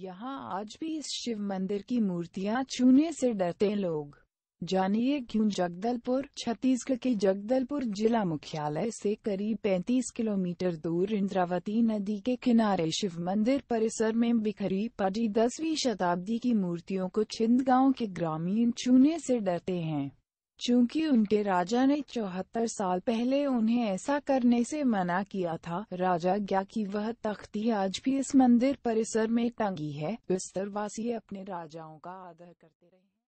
यहाँ आज भी इस शिव मंदिर की मूर्तियाँ छूने से डरते लोग जानिए क्यों जगदलपुर छत्तीसगढ़ के जगदलपुर जिला मुख्यालय से करीब 35 किलोमीटर दूर इंद्रावती नदी के किनारे शिव मंदिर परिसर में बिखरी पड़ी दसवीं शताब्दी की मूर्तियों को छिंद के ग्रामीण छूने से डरते हैं चूंकि उनके राजा ने चौहत्तर साल पहले उन्हें ऐसा करने से मना किया था राजा ज्ञा की वह तख्ती आज भी इस मंदिर परिसर में टंगी है बिस्तरवासी अपने राजाओं का आदर करते रहे